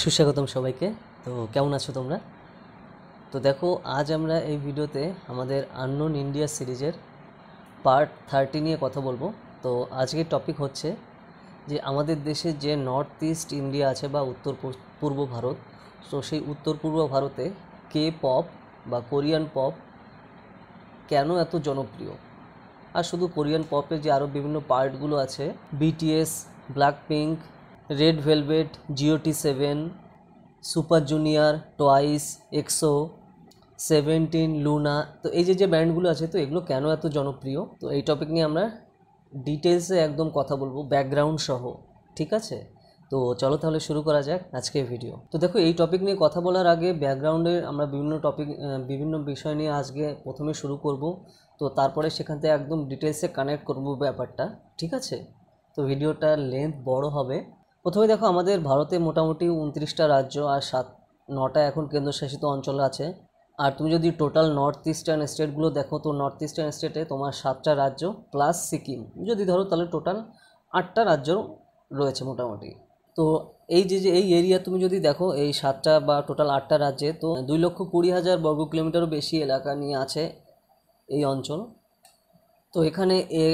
সুস্বাগতম সবাইকে তো কেমন আছো তোমরা তো দেখো আজ আমরা এই ভিডিওতে আমাদের আননোন ইন্ডিয়া সিরিজের পার্ট থার্টি নিয়ে কথা বলবো তো আজকের টপিক হচ্ছে যে আমাদের দেশে যে নর্থ ইস্ট ইন্ডিয়া আছে বা উত্তর পূর্ব ভারত তো সেই উত্তর পূর্ব ভারতে কে পপ বা কোরিয়ান পপ কেন এত জনপ্রিয় আর শুধু কোরিয়ান পপের যে আরও বিভিন্ন পার্টগুলো আছে BTS Black Pink Red Velvet GOT Seven Super Junior Twice EXO Seventeen Luna তো এই যে যে ব্যান্ডগুলো আছে তো এগুলো কেন এত জনপ্রিয় তো এই টপিক নিয়ে আমরা ডিটেলসে একদম কথা বলবো ব্যাকগ্রাউন্ড সহ ঠিক আছে তো চলো তাহলে শুরু করা যাক আজকের ভিডিও তো দেখো এই টপিক নিয়ে কথা বলার আগে ব্যাকগ্রাউন্ডে আমরা বিভিন্ন টপিক বিভিন্ন বিষয় নিয়ে আজকে প্রথমে শুরু করব তো তারপরে সেখান থেকে একদম ডিটেলসে কানেক্ট করব ব্যাপারটা ঠিক আছে তো ভিডিওটার লেন্থ বড় হবে প্রথমে দেখো আমাদের ভারতে মোটামুটি উনত্রিশটা রাজ্য আর সাত নটা এখন কেন্দ্রশাসিত অঞ্চল আছে আর তুমি যদি টোটাল নর্থ ইস্টার্ন স্টেটগুলো দেখো তো নর্থ ইস্টার্ন স্টেটে তোমার সাতটা রাজ্য প্লাস সিকিম যদি ধরো তাহলে টোটাল আটটা রাজ্য রয়েছে মোটামুটি তো এই যে যে এই এরিয়া তুমি যদি দেখো এই সাতটা বা টোটাল আটটা রাজ্যে তো দুই লক্ষ কুড়ি হাজার বর্গ কিলোমিটারও বেশি এলাকা নিয়ে আছে এই অঞ্চল তো এখানে এ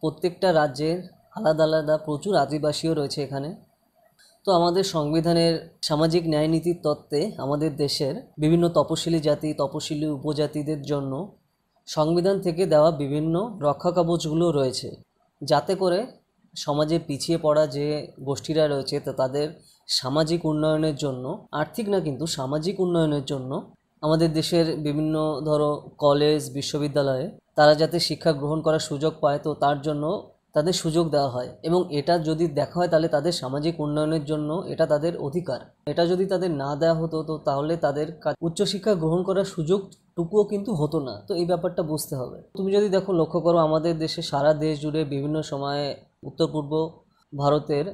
প্রত্যেকটা রাজ্যের আলাদা আলাদা প্রচুর আদিবাসীও রয়েছে এখানে তো আমাদের সংবিধানের সামাজিক ন্যায় নীতির তত্ত্বে আমাদের দেশের বিভিন্ন তপশিলি জাতি তপশিলি উপজাতিদের জন্য সংবিধান থেকে দেওয়া বিভিন্ন রক্ষা কবচগুলো রয়েছে যাতে করে সমাজে পিছিয়ে পড়া যে গোষ্ঠীরা রয়েছে তা তাদের সামাজিক উন্নয়নের জন্য আর্থিক না কিন্তু সামাজিক উন্নয়নের জন্য আমাদের দেশের বিভিন্ন ধরো কলেজ বিশ্ববিদ্যালয়ে তারা যাতে শিক্ষা গ্রহণ করার সুযোগ পায় তো তার জন্য তাদের সুযোগ দেওয়া হয় এবং এটা যদি দেখা হয় তাহলে তাদের সামাজিক উন্নয়নের জন্য এটা তাদের অধিকার এটা যদি তাদের না দেওয়া হতো তো তাহলে তাদের উচ্চশিক্ষা গ্রহণ করার সুযোগ টুকুও কিন্তু হতো না তো এই ব্যাপারটা বুঝতে হবে তুমি যদি দেখো লক্ষ্য করো আমাদের দেশে সারা দেশ জুড়ে বিভিন্ন সময়ে উত্তর পূর্ব ভারতের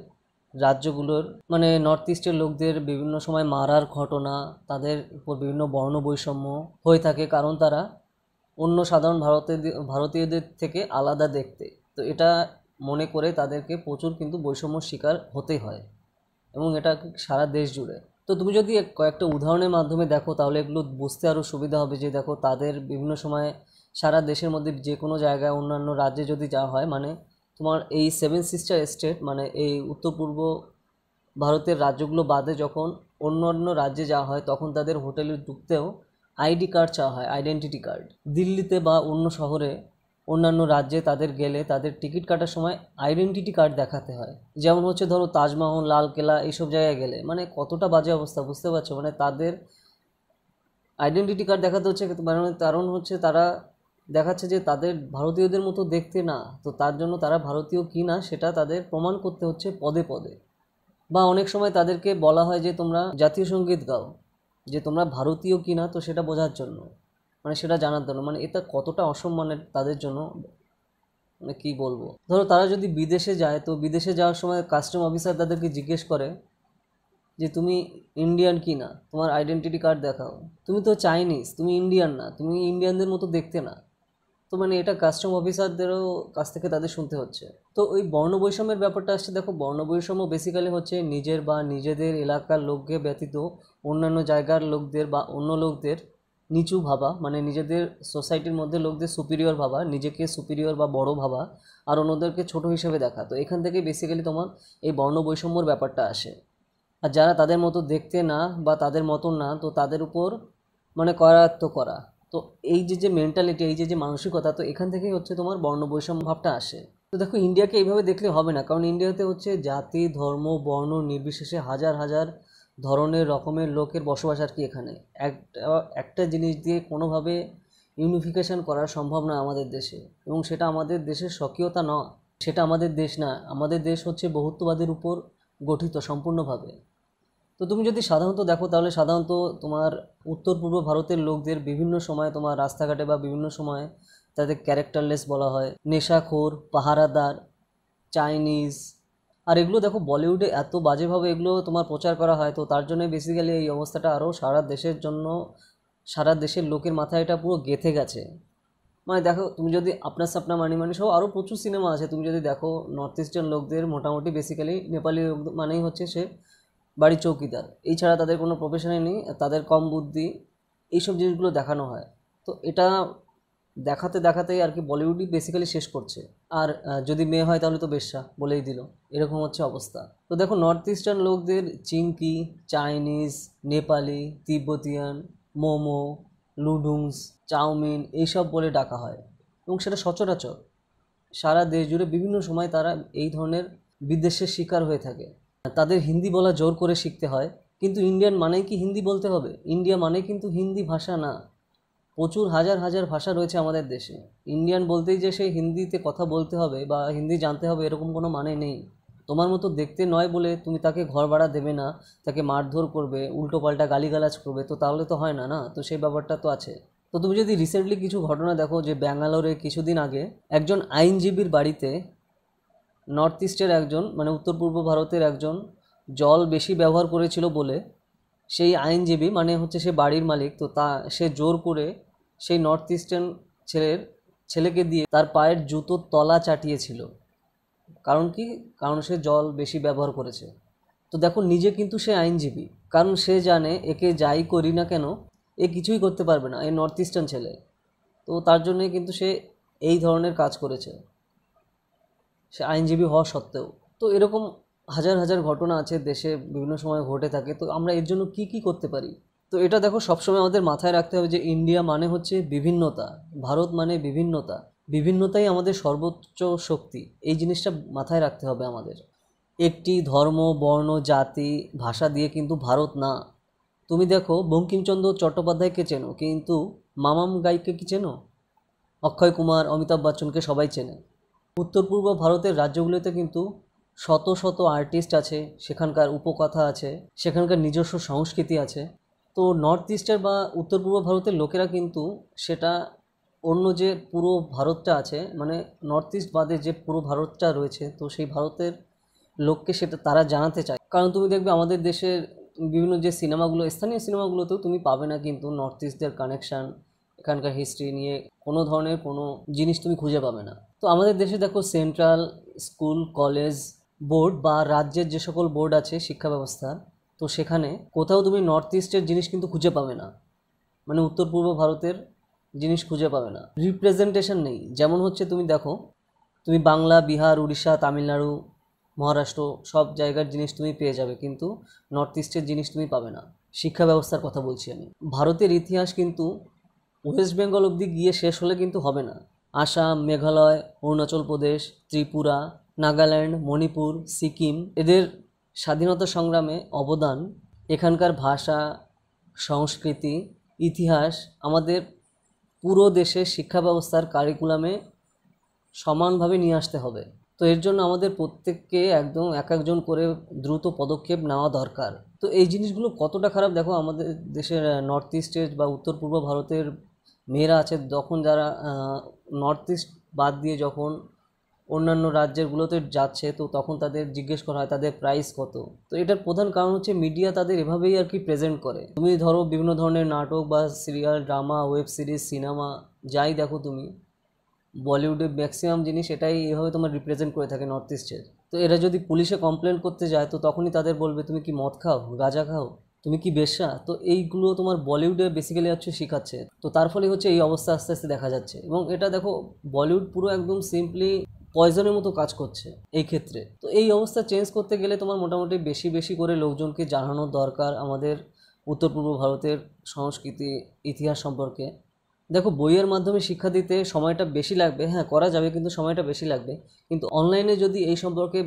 রাজ্যগুলোর মানে নর্থ ইস্টের লোকদের বিভিন্ন সময় মারার ঘটনা তাদের উপর বিভিন্ন বর্ণবৈষম্য হয়ে থাকে কারণ তারা অন্য সাধারণ ভারতের ভারতীয়দের থেকে আলাদা দেখতে তো এটা মনে করে তাদেরকে প্রচুর কিন্তু বৈষম্য শিকার হতে হয় এবং এটা সারা দেশ জুড়ে তো তুমি যদি কয়েকটা উদাহরণের মাধ্যমে দেখো তাহলে এগুলো বুঝতে আরও সুবিধা হবে যে দেখো তাদের বিভিন্ন সময়ে সারা দেশের মধ্যে যে কোনো জায়গায় অন্যান্য রাজ্যে যদি যাওয়া হয় মানে তোমার এই সেভেন সিস্টার স্টেট মানে এই উত্তর পূর্ব ভারতের রাজ্যগুলো বাদে যখন অন্য অন্য রাজ্যে যাওয়া হয় তখন তাদের হোটেলে ঢুকতেও আইডি কার্ড চাওয়া হয় আইডেন্টিটি কার্ড দিল্লিতে বা অন্য শহরে অন্যান্য রাজ্যে তাদের গেলে তাদের টিকিট কাটার সময় আইডেন্টিটি কার্ড দেখাতে হয় যেমন হচ্ছে ধরো তাজমহল লালকেলা এইসব জায়গায় গেলে মানে কতটা বাজে অবস্থা বুঝতে পারছো মানে তাদের আইডেন্টিটি কার্ড দেখাতে হচ্ছে মানে কারণ হচ্ছে তারা দেখাচ্ছে যে তাদের ভারতীয়দের মতো দেখতে না তো তার জন্য তারা ভারতীয় কি না সেটা তাদের প্রমাণ করতে হচ্ছে পদে পদে বা অনেক সময় তাদেরকে বলা হয় যে তোমরা জাতীয় সঙ্গীত গাও যে তোমরা ভারতীয় কি না তো সেটা বোঝার জন্য মানে সেটা জানার দরকার মানে এটা কতটা অসম্মানের তাদের জন্য মানে কী বলবো ধরো তারা যদি বিদেশে যায় তো বিদেশে যাওয়ার সময় কাস্টম অফিসার তাদেরকে জিজ্ঞেস করে যে তুমি ইন্ডিয়ান কি না তোমার আইডেন্টিটি কার্ড দেখাও তুমি তো চাইনিজ তুমি ইন্ডিয়ান না তুমি ইন্ডিয়ানদের মতো দেখতে না তো মানে এটা কাস্টম অফিসারদেরও কাছ থেকে তাদের শুনতে হচ্ছে তো ওই বর্ণ বৈষম্যের ব্যাপারটা আসছে দেখো বর্ণ বৈষম্য বেসিক্যালি হচ্ছে নিজের বা নিজেদের এলাকার লোককে ব্যতীত অন্যান্য জায়গার লোকদের বা অন্য লোকদের নিচু ভাবা মানে নিজেদের সোসাইটির মধ্যে লোকদের সুপিরিয়র ভাবা নিজেকে সুপিরিয়র বা বড় ভাবা আর অন্যদেরকে ছোট হিসেবে দেখা তো এখান থেকেই বেসিক্যালি তোমার এই বর্ণ বৈষম্যর ব্যাপারটা আসে আর যারা তাদের মতো দেখতে না বা তাদের মতো না তো তাদের উপর মানে করায়ত্ত করা তো এই যে যে মেন্টালিটি এই যে যে মানসিকতা তো এখান থেকেই হচ্ছে তোমার বর্ণ বৈষম্য ভাবটা আসে তো দেখো ইন্ডিয়াকে এইভাবে দেখলে হবে না কারণ ইন্ডিয়াতে হচ্ছে জাতি ধর্ম বর্ণ নির্বিশেষে হাজার হাজার ধরনের রকমের লোকের বসবাস আর কি এখানে একটা একটা জিনিস দিয়ে কোনোভাবে ইউনিফিকেশন করা সম্ভব না আমাদের দেশে এবং সেটা আমাদের দেশের স্বকীয়তা নয় সেটা আমাদের দেশ না আমাদের দেশ হচ্ছে বহুত্ববাদের উপর গঠিত সম্পূর্ণভাবে তো তুমি যদি সাধারণত দেখো তাহলে সাধারণত তোমার উত্তর পূর্ব ভারতের লোকদের বিভিন্ন সময় তোমার রাস্তাঘাটে বা বিভিন্ন সময় তাদের ক্যারেক্টারলেস বলা হয় নেশাখোর পাহারাদার চাইনিজ আর এগুলো দেখো বলিউডে এত বাজেভাবে এগুলো তোমার প্রচার করা হয় তো তার জন্য বেসিক্যালি এই অবস্থাটা আরও সারা দেশের জন্য সারা দেশের লোকের মাথায় এটা পুরো গেঁথে গেছে মানে দেখো তুমি যদি আপনার সাপনা মানি মানি সহ আরও প্রচুর সিনেমা আছে তুমি যদি দেখো নর্থ ইস্টার্ন লোকদের মোটামুটি বেসিক্যালি নেপালি লোক মানেই হচ্ছে সে বাড়ির চৌকিদার এই ছাড়া তাদের কোনো প্রফেশনে নেই তাদের কম বুদ্ধি এইসব জিনিসগুলো দেখানো হয় তো এটা দেখাতে দেখাতেই আর কি বলিউডই বেসিক্যালি শেষ করছে আর যদি মেয়ে হয় তাহলে তো বেশ্যা বলেই দিল এরকম হচ্ছে অবস্থা তো দেখো নর্থ ইস্টার্ন লোকদের chinky Chinese Nepali Tibetan momo লুডুংস চাউমিন এইসব বলে ডাকা হয় এবং সেটা সচরাচর সারা দেশ জুড়ে বিভিন্ন সময় তারা এই ধরনের বিদ্বেষের শিকার হয়ে থাকে তাদের হিন্দি বলা জোর করে শিখতে হয় কিন্তু ইন্ডিয়ান মানেই কি হিন্দি বলতে হবে ইন্ডিয়া মানে কিন্তু হিন্দি ভাষা না প্রচুর হাজার হাজার ভাষা রয়েছে আমাদের দেশে ইন্ডিয়ান বলতেই যে সেই হিন্দিতে কথা বলতে হবে বা হিন্দি জানতে হবে এরকম কোনো মানে নেই তোমার মতো দেখতে নয় বলে তুমি তাকে ঘর ভাড়া দেবে না তাকে মারধর করবে উল্টো পাল্টা গালিগালাজ করবে তো তাহলে তো হয় না না তো সেই ব্যাপারটা তো আছে তো তুমি যদি রিসেন্টলি কিছু ঘটনা দেখো যে ব্যাঙ্গালোরে কিছুদিন আগে একজন আইনজীবীর বাড়িতে নর্থ ইস্টের একজন মানে উত্তর পূর্ব ভারতের একজন জল বেশি ব্যবহার করেছিল বলে সেই আইনজীবী মানে হচ্ছে সে বাড়ির মালিক তো তা সে জোর করে সেই নর্থ ইস্টার্ন ছেলের ছেলেকে দিয়ে তার পায়ের জুতোর তলা চাটিয়েছিল কারণ কি কারণ সে জল বেশি ব্যবহার করেছে তো দেখো নিজে কিন্তু সে আইনজীবী কারণ সে জানে একে যাই করি না কেন এ কিছুই করতে পারবে না এই নর্থ ইস্টার্ন ছেলে তো তার জন্যে কিন্তু সে এই ধরনের কাজ করেছে সে আইনজীবী হওয়া সত্ত্বেও তো এরকম হাজার হাজার ঘটনা আছে দেশে বিভিন্ন সময় ঘটে থাকে তো আমরা এর জন্য কি কি করতে পারি তো এটা দেখো সবসময় আমাদের মাথায় রাখতে হবে যে ইন্ডিয়া মানে হচ্ছে বিভিন্নতা ভারত মানে বিভিন্নতা বিভিন্নতাই আমাদের সর্বোচ্চ শক্তি এই জিনিসটা মাথায় রাখতে হবে আমাদের একটি ধর্ম বর্ণ জাতি ভাষা দিয়ে কিন্তু ভারত না তুমি দেখো বঙ্কিমচন্দ্র চট্টোপাধ্যায়কে চেনো কিন্তু মামাম গাইকে কি চেনো অক্ষয় কুমার অমিতাভ বচ্চনকে সবাই চেনে উত্তর পূর্ব ভারতের রাজ্যগুলোতে কিন্তু শত শত আর্টিস্ট আছে সেখানকার উপকথা আছে সেখানকার নিজস্ব সংস্কৃতি আছে তো নর্থ ইস্টের বা উত্তর পূর্ব ভারতের লোকেরা কিন্তু সেটা অন্য যে পুরো ভারতটা আছে মানে নর্থ ইস্ট বাদে যে পুরো ভারতটা রয়েছে তো সেই ভারতের লোককে সেটা তারা জানাতে চায় কারণ তুমি দেখবে আমাদের দেশের বিভিন্ন যে সিনেমাগুলো স্থানীয় সিনেমাগুলোতেও তুমি পাবে না কিন্তু নর্থ ইস্টদের কানেকশান এখানকার হিস্ট্রি নিয়ে কোনো ধরনের কোনো জিনিস তুমি খুঁজে পাবে না তো আমাদের দেশে দেখো সেন্ট্রাল স্কুল কলেজ বোর্ড বা রাজ্যের যে সকল বোর্ড আছে শিক্ষা ব্যবস্থা তো সেখানে কোথাও তুমি নর্থ ইস্টের জিনিস কিন্তু খুঁজে পাবে না মানে উত্তর পূর্ব ভারতের জিনিস খুঁজে পাবে না রিপ্রেজেন্টেশন নেই যেমন হচ্ছে তুমি দেখো তুমি বাংলা বিহার উড়িষ্যা তামিলনাড়ু মহারাষ্ট্র সব জায়গার জিনিস তুমি পেয়ে যাবে কিন্তু নর্থ ইস্টের জিনিস তুমি পাবে না শিক্ষা ব্যবস্থার কথা বলছি আমি ভারতের ইতিহাস কিন্তু ওয়েস্ট বেঙ্গল অবধি গিয়ে শেষ হলে কিন্তু হবে না আসাম মেঘালয় অরুণাচল প্রদেশ ত্রিপুরা নাগাল্যান্ড মণিপুর সিকিম এদের স্বাধীনতা সংগ্রামে অবদান এখানকার ভাষা সংস্কৃতি ইতিহাস আমাদের পুরো দেশে শিক্ষা ব্যবস্থার কারিকুলামে সমানভাবে নিয়ে আসতে হবে তো এর জন্য আমাদের প্রত্যেককে একদম এক একজন করে দ্রুত পদক্ষেপ নেওয়া দরকার তো এই জিনিসগুলো কতটা খারাপ দেখো আমাদের দেশের নর্থ ইস্টের বা উত্তর পূর্ব ভারতের মেয়েরা আছে তখন যারা নর্থ ইস্ট বাদ দিয়ে যখন অন্যান্য রাজ্যেরগুলোতে যাচ্ছে তো তখন তাদের জিজ্ঞেস করা হয় তাদের প্রাইস কত তো এটার প্রধান কারণ হচ্ছে মিডিয়া তাদের এভাবেই আর কি প্রেজেন্ট করে তুমি ধরো বিভিন্ন ধরনের নাটক বা serial drama web series cinema যাই দেখো তুমি বলিউডে ম্যাক্সিমাম জিনিস এটাই এভাবে তোমার রিপ্রেজেন্ট করে থাকে নর্থ ইস্টের তো এরা যদি পুলিশে কমপ্লেন করতে যায় তো তখনই তাদের বলবে তুমি কি মদ খাও গাঁজা খাও তুমি কি বেশা তো এইগুলো তোমার বলিউডে বেসিক্যালি হচ্ছে শেখাচ্ছে তো তার ফলে হচ্ছে এই অবস্থা আস্তে আস্তে দেখা যাচ্ছে এবং এটা দেখো বলিউড পুরো একদম সিম্পলি পয়জনের মতো কাজ করছে এই ক্ষেত্রে তো এই অবস্থা চেঞ্জ করতে গেলে তোমার মোটামুটি বেশি বেশি করে লোকজনকে জানানোর দরকার আমাদের উত্তর পূর্ব ভারতের সংস্কৃতি ইতিহাস সম্পর্কে দেখো বইয়ের মাধ্যমে শিক্ষা দিতে সময়টা বেশি লাগবে হ্যাঁ করা যাবে কিন্তু সময়টা বেশি লাগবে কিন্তু অনলাইনে যদি এই সম্পর্কে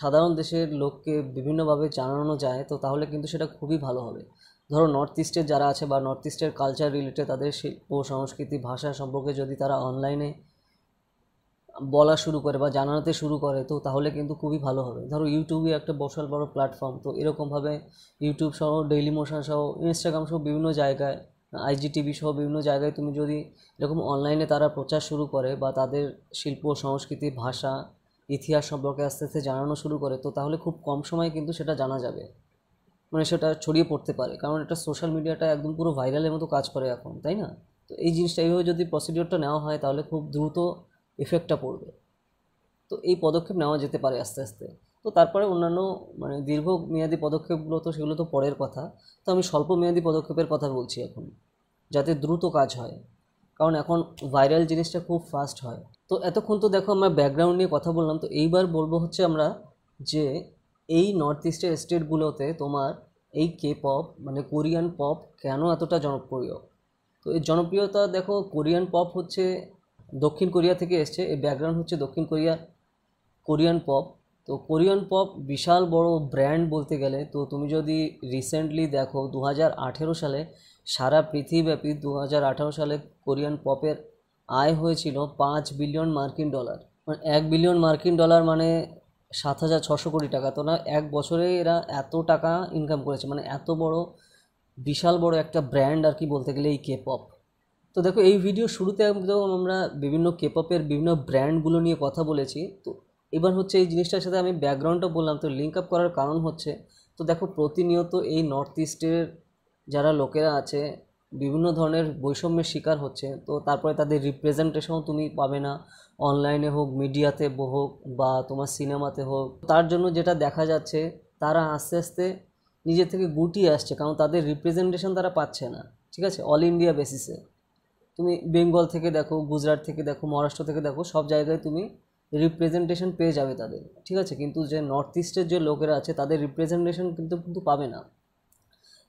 সাধারণ দেশের লোককে বিভিন্নভাবে জানানো যায় তো তাহলে কিন্তু সেটা খুবই ভালো হবে ধরো নর্থ ইস্টের যারা আছে বা নর্থ ইস্টের কালচার রিলেটেড তাদের শিল্প সংস্কৃতি ভাষা সম্পর্কে যদি তারা অনলাইনে বলা শুরু করে বা জানাতে শুরু করে তো তাহলে কিন্তু খুবই ভালো হবে ধরো ইউটিউবে একটা বসাল বড় প্ল্যাটফর্ম তো এরকমভাবে ইউটিউব সহ ডেইলি মোশন সহ ইনস্টাগ্রাম সহ বিভিন্ন জায়গায় টিভি সহ বিভিন্ন জায়গায় তুমি যদি এরকম অনলাইনে তারা প্রচার শুরু করে বা তাদের শিল্প সংস্কৃতি ভাষা ইতিহাস সম্পর্কে আস্তে আস্তে জানানো শুরু করে তো তাহলে খুব কম সময়ে কিন্তু সেটা জানা যাবে মানে সেটা ছড়িয়ে পড়তে পারে কারণ এটা সোশ্যাল মিডিয়াটা একদম পুরো ভাইরালের মতো কাজ করে এখন তাই না তো এই জিনিসটা এইভাবে যদি প্রসিডিওরটা নেওয়া হয় তাহলে খুব দ্রুত এফেক্টটা পড়বে তো এই পদক্ষেপ নেওয়া যেতে পারে আস্তে আস্তে তো তারপরে অন্যান্য মানে দীর্ঘমেয়াদী পদক্ষেপগুলো তো সেগুলো তো পরের কথা তো আমি স্বল্প মেয়াদী পদক্ষেপের কথা বলছি এখন যাতে দ্রুত কাজ হয় কারণ এখন ভাইরাল জিনিসটা খুব ফাস্ট হয় তো এতক্ষণ তো দেখো আমরা ব্যাকগ্রাউন্ড নিয়ে কথা বললাম তো এইবার বলবো হচ্ছে আমরা যে এই নর্থ ইস্টের স্টেটগুলোতে তোমার এই কে পপ মানে কোরিয়ান পপ কেন এতটা জনপ্রিয় তো এই জনপ্রিয়তা দেখো কোরিয়ান পপ হচ্ছে দক্ষিণ কোরিয়া থেকে এসছে এর ব্যাকগ্রাউন্ড হচ্ছে দক্ষিণ কোরিয়া কোরিয়ান পপ তো কোরিয়ান পপ বিশাল বড় ব্র্যান্ড বলতে গেলে তো তুমি যদি রিসেন্টলি দেখো দু সালে সারা পৃথিবীব্যাপী দু সালে কোরিয়ান পপের আয় হয়েছিল পাঁচ বিলিয়ন মার্কিন ডলার মানে এক বিলিয়ন মার্কিন ডলার মানে সাত হাজার ছশো কোটি টাকা তো না এক বছরে এরা এত টাকা ইনকাম করেছে মানে এত বড় বিশাল বড় একটা ব্র্যান্ড আর কি বলতে গেলে এই কে পপ তো দেখো এই ভিডিও শুরুতে একদম আমরা বিভিন্ন কেপপের বিভিন্ন ব্র্যান্ডগুলো নিয়ে কথা বলেছি তো এবার হচ্ছে এই জিনিসটার সাথে আমি ব্যাকগ্রাউন্ডটা বললাম তো লিঙ্ক আপ করার কারণ হচ্ছে তো দেখো প্রতিনিয়ত এই নর্থ ইস্টের যারা লোকেরা আছে বিভিন্ন ধরনের বৈষম্যের শিকার হচ্ছে তো তারপরে তাদের রিপ্রেজেন্টেশনও তুমি পাবে না অনলাইনে হোক মিডিয়াতে হোক বা তোমার সিনেমাতে হোক তার জন্য যেটা দেখা যাচ্ছে তারা আস্তে আস্তে নিজের থেকে গুটিয়ে আসছে কারণ তাদের রিপ্রেজেন্টেশন তারা পাচ্ছে না ঠিক আছে অল ইন্ডিয়া বেসিসে তুমি বেঙ্গল থেকে দেখো গুজরাট থেকে দেখো মহারাষ্ট্র থেকে দেখো সব জায়গায় তুমি রিপ্রেজেন্টেশন পেয়ে যাবে তাদের ঠিক আছে কিন্তু যে নর্থ ইস্টের যে লোকেরা আছে তাদের রিপ্রেজেন্টেশন কিন্তু কিন্তু পাবে না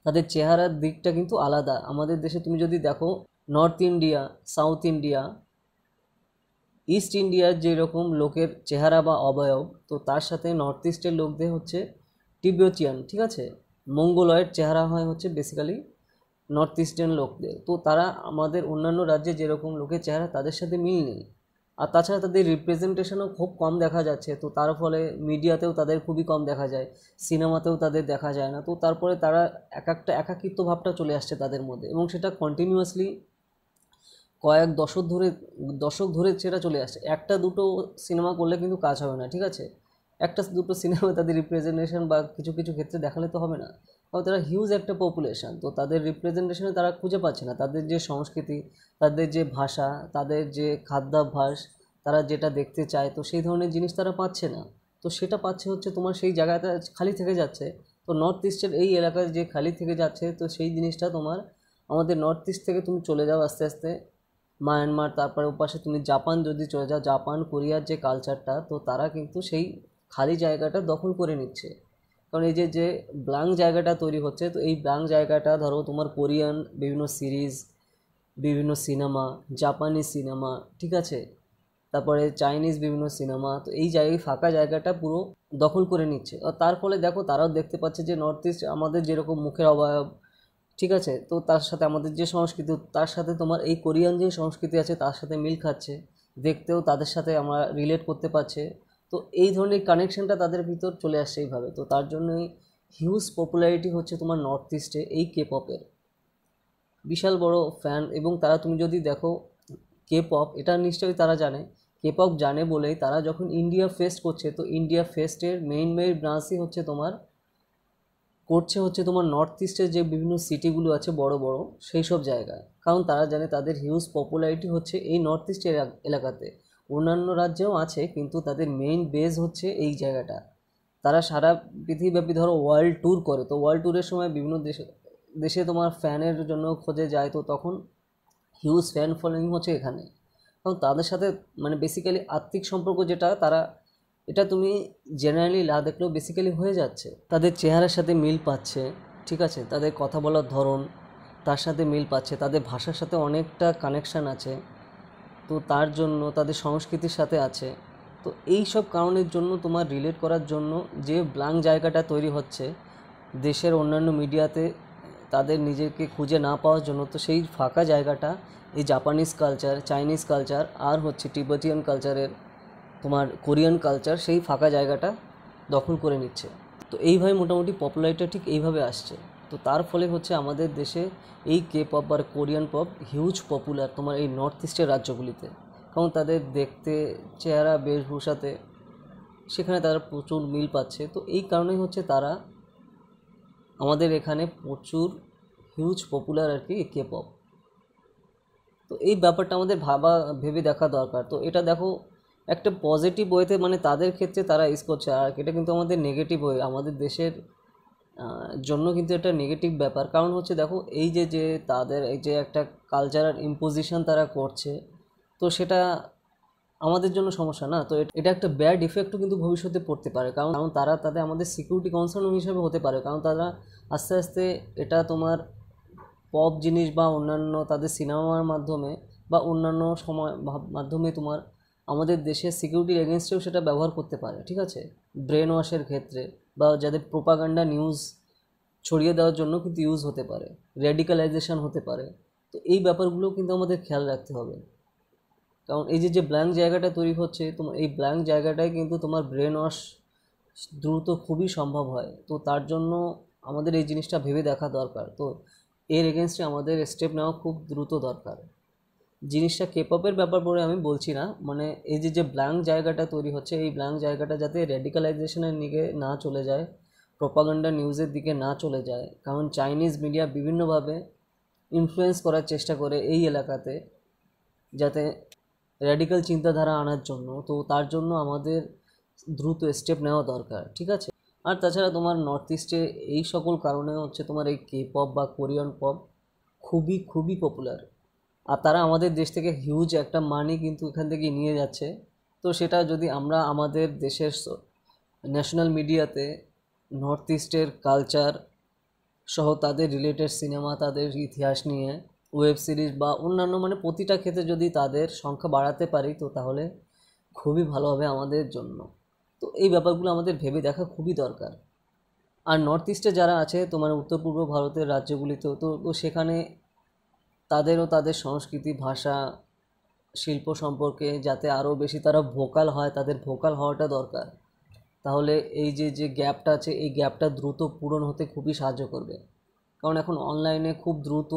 তাদের চেহারার দিকটা কিন্তু আলাদা আমাদের দেশে তুমি যদি দেখো North India South India East ইন্ডিয়ার যেরকম লোকের চেহারা বা অবয়ব তো তার সাথে নর্থ ইস্টের লোকদের হচ্ছে টিবেটিয়ান ঠিক আছে মঙ্গোলয়ের চেহারা হয় হচ্ছে বেসিক্যালি নর্থ ইস্টার্ন লোকদের তো তারা আমাদের অন্যান্য রাজ্যে যেরকম লোকের চেহারা তাদের সাথে মিল নেই আর তাছাড়া তাদের রিপ্রেজেন্টেশনও খুব কম দেখা যাচ্ছে তো তার ফলে মিডিয়াতেও তাদের খুবই কম দেখা যায় সিনেমাতেও তাদের দেখা যায় না তো তারপরে তারা এক একটা একাকিত্ব ভাবটা চলে আসছে তাদের মধ্যে এবং সেটা কন্টিনিউয়াসলি কয়েক দশক ধরে দশক ধরে সেটা চলে আসছে একটা দুটো সিনেমা করলে কিন্তু কাজ হবে না ঠিক আছে একটা দুটো সিনেমা তাদের রিপ্রেজেন্টেশন বা কিছু কিছু ক্ষেত্রে দেখালে তো হবে না কারণ তারা হিউজ একটা পপুলেশান তো তাদের রিপ্রেজেন্টেশনে তারা খুঁজে পাচ্ছে না তাদের যে সংস্কৃতি তাদের যে ভাষা তাদের যে খাদ্যাভ্যাস তারা যেটা দেখতে চায় তো সেই ধরনের জিনিস তারা পাচ্ছে না তো সেটা পাচ্ছে হচ্ছে তোমার সেই জায়গাটা খালি থেকে যাচ্ছে তো নর্থ ইস্টের এই এলাকায় যে খালি থেকে যাচ্ছে তো সেই জিনিসটা তোমার আমাদের নর্থ ইস্ট থেকে তুমি চলে যাও আস্তে আস্তে মায়ানমার তারপরে ওপাশে তুমি জাপান যদি চলে যাও জাপান কোরিয়ার যে কালচারটা তো তারা কিন্তু সেই খালি জায়গাটা দখল করে নিচ্ছে কারণ এই যে যে ব্লাঙ্ক জায়গাটা তৈরি হচ্ছে তো এই ব্লাঙ্ক জায়গাটা ধরো তোমার কোরিয়ান বিভিন্ন সিরিজ বিভিন্ন সিনেমা জাপানি সিনেমা ঠিক আছে তারপরে চাইনিজ বিভিন্ন সিনেমা তো এই জায়গায় ফাঁকা জায়গাটা পুরো দখল করে নিচ্ছে আর তার ফলে দেখো তারাও দেখতে পাচ্ছে যে নর্থ ইস্ট আমাদের যেরকম মুখের অভাব ঠিক আছে তো তার সাথে আমাদের যে সংস্কৃতি তার সাথে তোমার এই কোরিয়ান যে সংস্কৃতি আছে তার সাথে মিল খাচ্ছে দেখতেও তাদের সাথে আমরা রিলেট করতে পারছে তো এই ধরনের কানেকশানটা তাদের ভিতর চলে আসছে এইভাবে তো তার জন্যই হিউজ পপুলারিটি হচ্ছে তোমার নর্থ ইস্টে এই কে পপের বিশাল বড় ফ্যান এবং তারা তুমি যদি দেখো কে পপ এটা নিশ্চয়ই তারা জানে কে পপ জানে বলেই তারা যখন ইন্ডিয়া ফেস্ট করছে তো ইন্ডিয়া ফেস্টের মেইন মেইন ব্রাঞ্চই হচ্ছে তোমার করছে হচ্ছে তোমার নর্থ ইস্টের যে বিভিন্ন সিটিগুলো আছে বড় বড় সেই সব জায়গায় কারণ তারা জানে তাদের হিউজ পপুলারিটি হচ্ছে এই নর্থ ইস্টের এলাকাতে অন্যান্য রাজ্যেও আছে কিন্তু তাদের মেইন বেজ হচ্ছে এই জায়গাটা তারা সারা পৃথিবীব্যাপী ধরো ওয়ার্ল্ড ট্যুর করে তো ওয়ার্ল্ড ট্যুরের সময় বিভিন্ন দেশে দেশে তোমার ফ্যানের জন্য খোঁজে যায় তো তখন হিউজ ফ্যান ফলোয়িং হচ্ছে এখানে এবং তাদের সাথে মানে বেসিক্যালি আর্থিক সম্পর্ক যেটা তারা এটা তুমি জেনারেলি না দেখলেও বেসিক্যালি হয়ে যাচ্ছে তাদের চেহারার সাথে মিল পাচ্ছে ঠিক আছে তাদের কথা বলার ধরন তার সাথে মিল পাচ্ছে তাদের ভাষার সাথে অনেকটা কানেকশান আছে তো তার জন্য তাদের সংস্কৃতির সাথে আছে তো এই সব কারণের জন্য তোমার রিলেট করার জন্য যে ব্লাঙ্ক জায়গাটা তৈরি হচ্ছে দেশের অন্যান্য মিডিয়াতে তাদের নিজেকে খুঁজে না পাওয়ার জন্য তো সেই ফাঁকা জায়গাটা এই জাপানিজ কালচার চাইনিজ কালচার আর হচ্ছে টিবেটিয়ান কালচারের তোমার কোরিয়ান কালচার সেই ফাঁকা জায়গাটা দখল করে নিচ্ছে তো এইভাবে মোটামুটি পপুলারিটা ঠিক এইভাবে আসছে তো তার ফলে হচ্ছে আমাদের দেশে এই কে পপ আর কোরিয়ান পপ হিউজ পপুলার তোমার এই নর্থ ইস্টের রাজ্যগুলিতে কারণ তাদের দেখতে চেহারা বেশভূষাতে সেখানে তারা প্রচুর মিল পাচ্ছে তো এই কারণেই হচ্ছে তারা আমাদের এখানে প্রচুর হিউজ পপুলার আর কি কে পপ তো এই ব্যাপারটা আমাদের ভাবা ভেবে দেখা দরকার তো এটা দেখো একটা পজিটিভ ওয়েতে মানে তাদের ক্ষেত্রে তারা ইউজ করছে আর এটা কিন্তু আমাদের নেগেটিভ ওয়ে আমাদের দেশের জন্য কিন্তু একটা নেগেটিভ ব্যাপার কারণ হচ্ছে দেখো এই যে যে তাদের এই যে একটা কালচারাল ইম্পোজিশন তারা করছে তো সেটা আমাদের জন্য সমস্যা না তো এটা একটা ব্যাড ইফেক্টও কিন্তু ভবিষ্যতে পড়তে পারে কারণ কারণ তারা তাদের আমাদের সিকিউরিটি কনসার্ন হিসেবে হতে পারে কারণ তারা আস্তে আস্তে এটা তোমার পপ জিনিস বা অন্যান্য তাদের সিনেমার মাধ্যমে বা অন্যান্য সময় মাধ্যমে তোমার আমাদের দেশের সিকিউরিটির এগেনস্টেও সেটা ব্যবহার করতে পারে ঠিক আছে ব্রেন ওয়াশের ক্ষেত্রে বা যাদের প্রোপাগান্ডা নিউজ ছড়িয়ে দেওয়ার জন্য কিন্তু ইউজ হতে পারে র্যাডিক্যালাইজেশন হতে পারে তো এই ব্যাপারগুলো কিন্তু আমাদের খেয়াল রাখতে হবে কারণ এই যে যে ব্ল্যাঙ্ক জায়গাটা তৈরি হচ্ছে তোমার এই ব্ল্যাঙ্ক জায়গাটায় কিন্তু তোমার ব্রেন ওয়াশ দ্রুত খুবই সম্ভব হয় তো তার জন্য আমাদের এই জিনিসটা ভেবে দেখা দরকার তো এর এগেনস্টে আমাদের স্টেপ নেওয়া খুব দ্রুত দরকার জিনিসটা কেপপের ব্যাপার বলে আমি বলছি না মানে এই যে যে ব্ল্যাঙ্ক জায়গাটা তৈরি হচ্ছে এই ব্ল্যাঙ্ক জায়গাটা যাতে রেডিকালাইজেশনের দিকে না চলে যায় প্রপাগান্ডা নিউজের দিকে না চলে যায় কারণ চাইনিজ মিডিয়া বিভিন্নভাবে ইনফ্লুয়েন্স করার চেষ্টা করে এই এলাকাতে যাতে র্যাডিক্যাল চিন্তাধারা আনার জন্য তো তার জন্য আমাদের দ্রুত স্টেপ নেওয়া দরকার ঠিক আছে আর তাছাড়া তোমার নর্থ ইস্টে এই সকল কারণে হচ্ছে তোমার এই কে পপ বা কোরিয়ান পপ খুবই খুবই পপুলার আর তারা আমাদের দেশ থেকে হিউজ একটা মানি কিন্তু এখান থেকে নিয়ে যাচ্ছে তো সেটা যদি আমরা আমাদের দেশের ন্যাশনাল মিডিয়াতে নর্থ ইস্টের কালচার সহ তাদের রিলেটেড সিনেমা তাদের ইতিহাস নিয়ে ওয়েব সিরিজ বা অন্যান্য মানে প্রতিটা ক্ষেত্রে যদি তাদের সংখ্যা বাড়াতে পারি তো তাহলে খুবই ভালো হবে আমাদের জন্য তো এই ব্যাপারগুলো আমাদের ভেবে দেখা খুবই দরকার আর নর্থ ইস্টে যারা আছে তোমার উত্তর পূর্ব ভারতের রাজ্যগুলিতেও তো সেখানে তাদেরও তাদের সংস্কৃতি ভাষা শিল্প সম্পর্কে যাতে আরও বেশি তারা ভোকাল হয় তাদের ভোকাল হওয়াটা দরকার তাহলে এই যে যে গ্যাপটা আছে এই গ্যাপটা দ্রুত পূরণ হতে খুবই সাহায্য করবে কারণ এখন অনলাইনে খুব দ্রুত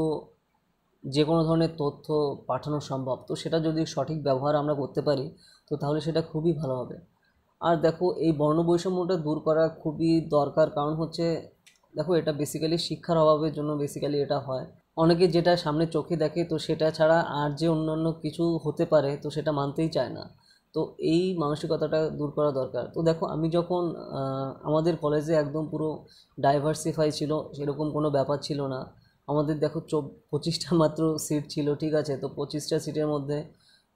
যে কোনো ধরনের তথ্য পাঠানো সম্ভব তো সেটা যদি সঠিক ব্যবহার আমরা করতে পারি তো তাহলে সেটা খুবই ভালো হবে আর দেখো এই বর্ণবৈষম্যটা দূর করা খুবই দরকার কারণ হচ্ছে দেখো এটা বেসিক্যালি শিক্ষার অভাবের জন্য বেসিক্যালি এটা হয় অনেকে যেটা সামনে চোখে দেখে তো সেটা ছাড়া আর যে অন্যান্য কিছু হতে পারে তো সেটা মানতেই চায় না তো এই মানসিকতাটা দূর করা দরকার তো দেখো আমি যখন আমাদের কলেজে একদম পুরো ডাইভার্সিফাই ছিল সেরকম কোনো ব্যাপার ছিল না আমাদের দেখো চো পঁচিশটা মাত্র সিট ছিল ঠিক আছে তো পঁচিশটা সিটের মধ্যে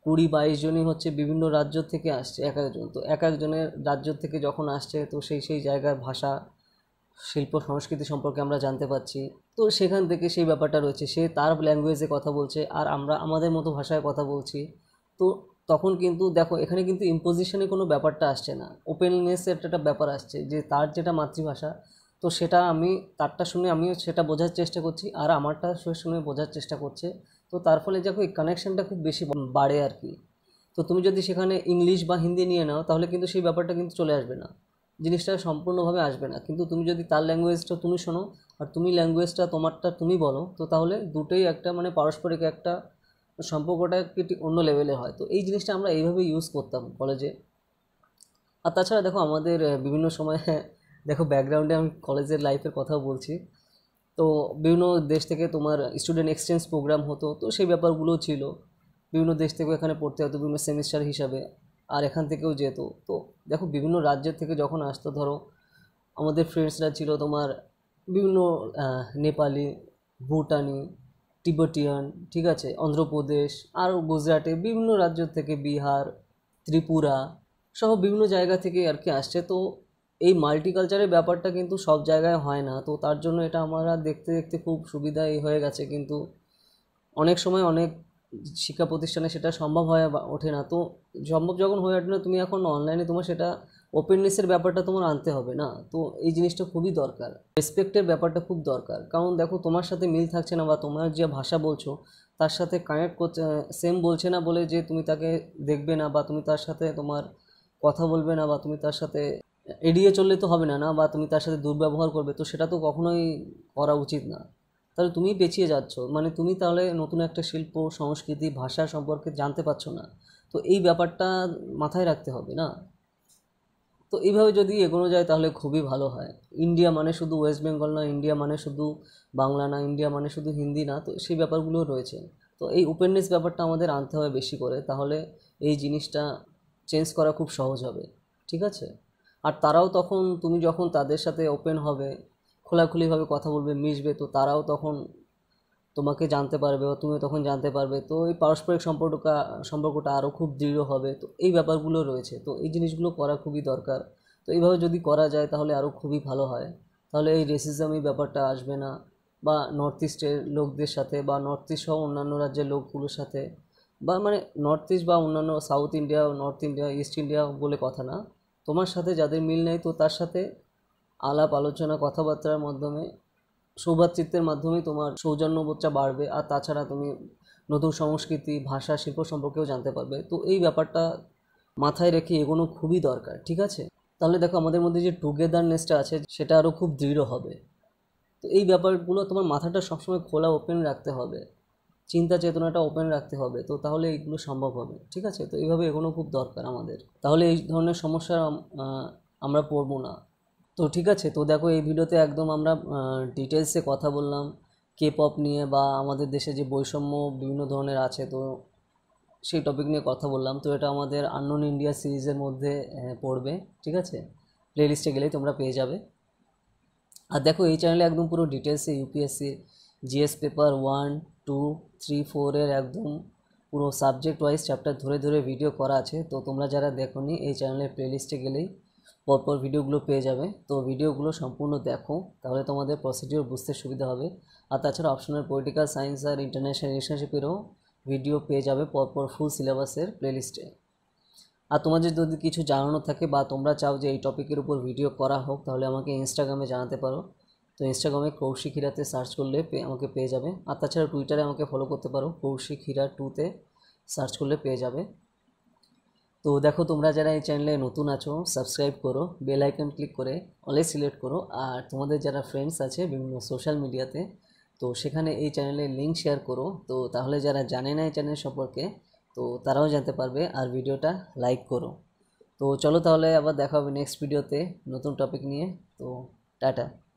কুড়ি বাইশ জনই হচ্ছে বিভিন্ন রাজ্য থেকে আসছে এক একজন তো এক একজনের রাজ্য থেকে যখন আসছে তো সেই সেই জায়গার ভাষা শিল্প সংস্কৃতি সম্পর্কে আমরা জানতে পাচ্ছি তো সেখান থেকে সেই ব্যাপারটা রয়েছে সে তার ল্যাঙ্গুয়েজে কথা বলছে আর আমরা আমাদের মতো ভাষায় কথা বলছি তো তখন কিন্তু দেখো এখানে কিন্তু ইম্পোজিশনে কোনো ব্যাপারটা আসছে না ওপেননেসের একটা ব্যাপার আসছে যে তার যেটা মাতৃভাষা তো সেটা আমি তারটা শুনে আমিও সেটা বোঝার চেষ্টা করছি আর আমারটা শুনে বোঝার চেষ্টা করছে তো তার ফলে দেখো এই কানেকশানটা খুব বেশি বাড়ে আর কি তো তুমি যদি সেখানে ইংলিশ বা হিন্দি নিয়ে নাও তাহলে কিন্তু সেই ব্যাপারটা কিন্তু চলে আসবে না জিনিসটা সম্পূর্ণভাবে আসবে না কিন্তু তুমি যদি তার ল্যাঙ্গুয়েজটা তুমি শোনো আর তুমি ল্যাঙ্গুয়েজটা তোমারটা তুমি বলো তো তাহলে দুটোই একটা মানে পারস্পরিক একটা সম্পর্কটা একটি অন্য লেভেলে হয় তো এই জিনিসটা আমরা এইভাবে ইউজ করতাম কলেজে আর তাছাড়া দেখো আমাদের বিভিন্ন সময় হ্যাঁ, দেখো ব্যাকগ্রাউন্ডে আমি কলেজের লাইফের কথাও বলছি তো বিভিন্ন দেশ থেকে তোমার স্টুডেন্ট এক্সচেঞ্জ প্রোগ্রাম হতো তো সেই ব্যাপারগুলোও ছিল বিভিন্ন দেশ থেকে এখানে পড়তে হতো বিভিন্ন সেমিস্টার হিসাবে আর এখান থেকেও যেত তো দেখো বিভিন্ন রাজ্যের থেকে যখন আসতো ধরো আমাদের ফ্রেন্ডসরা ছিল তোমার বিভিন্ন নেপালি ভুটানি টিবটিয়ান ঠিক আছে অন্ধ্রপ্রদেশ আর গুজরাটে বিভিন্ন রাজ্য থেকে বিহার ত্রিপুরা সহ বিভিন্ন জায়গা থেকে আর কি আসছে তো এই মাল্টিকালচারের ব্যাপারটা কিন্তু সব জায়গায় হয় না তো তার জন্য এটা আমরা দেখতে দেখতে খুব সুবিধাই হয়ে গেছে কিন্তু অনেক সময় অনেক শিক্ষা প্রতিষ্ঠানে সেটা সম্ভব হয়ে ওঠে না তো সম্ভব যখন হয়ে ওঠে না তুমি এখন অনলাইনে তোমার সেটা ওপেননেসের ব্যাপারটা তোমার আনতে হবে না তো এই জিনিসটা খুবই দরকার রেসপেক্টের ব্যাপারটা খুব দরকার কারণ দেখো তোমার সাথে মিল থাকছে না বা তোমার যে ভাষা বলছো তার সাথে কানেক্ট করছে সেম বলছে না বলে যে তুমি তাকে দেখবে না বা তুমি তার সাথে তোমার কথা বলবে না বা তুমি তার সাথে এড়িয়ে চললে তো হবে না না বা তুমি তার সাথে দুর্ব্যবহার করবে তো সেটা তো কখনোই করা উচিত না তাহলে তুমি পেঁচিয়ে যাচ্ছ মানে তুমি তাহলে নতুন একটা শিল্প সংস্কৃতি ভাষা সম্পর্কে জানতে পারছো না তো এই ব্যাপারটা মাথায় রাখতে হবে না তো এইভাবে যদি এগোনো যায় তাহলে খুবই ভালো হয় ইন্ডিয়া মানে শুধু ওয়েস্ট বেঙ্গল না ইন্ডিয়া মানে শুধু বাংলা না ইন্ডিয়া মানে শুধু হিন্দি না তো সেই ব্যাপারগুলো রয়েছে তো এই ওপেননেস ব্যাপারটা আমাদের আনতে হবে বেশি করে তাহলে এই জিনিসটা চেঞ্জ করা খুব সহজ হবে ঠিক আছে আর তারাও তখন তুমি যখন তাদের সাথে ওপেন হবে খোলাখুলিভাবে কথা বলবে মিশবে তো তারাও তখন তোমাকে জানতে পারবে বা তুমিও তখন জানতে পারবে তো এই পারস্পরিক সম্পর্কটা সম্পর্কটা আরও খুব দৃঢ় হবে তো এই ব্যাপারগুলো রয়েছে তো এই জিনিসগুলো করা খুবই দরকার তো এইভাবে যদি করা যায় তাহলে আরও খুবই ভালো হয় তাহলে এই রেসিজম এই ব্যাপারটা আসবে না বা নর্থ ইস্টের লোকদের সাথে বা নর্থ ইস্ট সহ অন্যান্য রাজ্যের লোকগুলোর সাথে বা মানে নর্থ ইস্ট বা অন্যান্য South India North India East India বলে কথা না তোমার সাথে যাদের মিল নেই তো তার সাথে আলাপ আলোচনা কথাবার্তার মাধ্যমে সৌভাতৃত্বের মাধ্যমে তোমার সৌজন্যবোধটা বাড়বে আর তাছাড়া তুমি নতুন সংস্কৃতি ভাষা শিল্প সম্পর্কেও জানতে পারবে তো এই ব্যাপারটা মাথায় রেখে এগোনো খুবই দরকার ঠিক আছে তাহলে দেখো আমাদের মধ্যে যে টুগেদারনেসটা আছে সেটা আরও খুব দৃঢ় হবে তো এই ব্যাপারগুলো তোমার মাথাটা সবসময় খোলা ওপেন রাখতে হবে চিন্তা চেতনাটা ওপেন রাখতে হবে তো তাহলে এইগুলো সম্ভব হবে ঠিক আছে তো এইভাবে এগোনো খুব দরকার আমাদের তাহলে এই ধরনের সমস্যা আমরা পড়বো না তো ঠিক আছে তো দেখো এই ভিডিওতে একদম আমরা ডিটেলসে কথা বললাম কে পপ নিয়ে বা আমাদের দেশে যে বৈষম্য বিভিন্ন ধরনের আছে তো সেই টপিক নিয়ে কথা বললাম তো এটা আমাদের আননোন ইন্ডিয়া সিরিজের মধ্যে পড়বে ঠিক আছে প্লে লিস্টে গেলেই তোমরা পেয়ে যাবে আর দেখো এই চ্যানেলে একদম পুরো ডিটেলসে UPSC GS paper one two three ফোরের একদম পুরো সাবজেক্ট ওয়াইজ চ্যাপ্টার ধরে ধরে ভিডিও করা আছে তো তোমরা যারা দেখো এই চ্যানেলের লিস্টে গেলেই পরপর ভিডিওগুলো পেয়ে যাবে তো ভিডিওগুলো সম্পূর্ণ দেখো তাহলে তোমাদের প্রসিডিওর বুঝতে সুবিধা হবে আর তাছাড়া অপশনাল পলিটিক্যাল সায়েন্স আর ইন্টারন্যাশনাল রিলেশনশিপেরও ভিডিও পেয়ে যাবে পরপর ফুল সিলেবাসের প্লেলিস্টে আর তোমাদের যদি কিছু জানানো থাকে বা তোমরা চাও যে এই টপিকের উপর ভিডিও করা হোক তাহলে আমাকে ইনস্টাগ্রামে জানাতে পারো তো ইনস্টাগ্রামে কৌশিক হিরাতে সার্চ করলে আমাকে পেয়ে যাবে আর তাছাড়া টুইটারে আমাকে ফলো করতে পারো কৌশিক হিরা টুতে সার্চ করলে পেয়ে যাবে তো দেখো তোমরা যারা এই চ্যানেলে নতুন আছো সাবস্ক্রাইব করো বেল আইকন ক্লিক করে অলে সিলেক্ট করো আর তোমাদের যারা ফ্রেন্ডস আছে বিভিন্ন সোশ্যাল মিডিয়াতে তো সেখানে এই চ্যানেলের লিঙ্ক শেয়ার করো তো তাহলে যারা জানে না এই চ্যানেল সম্পর্কে তো তারাও জানতে পারবে আর ভিডিওটা লাইক করো তো চলো তাহলে আবার দেখা হবে নেক্সট ভিডিওতে নতুন টপিক নিয়ে তো টাটা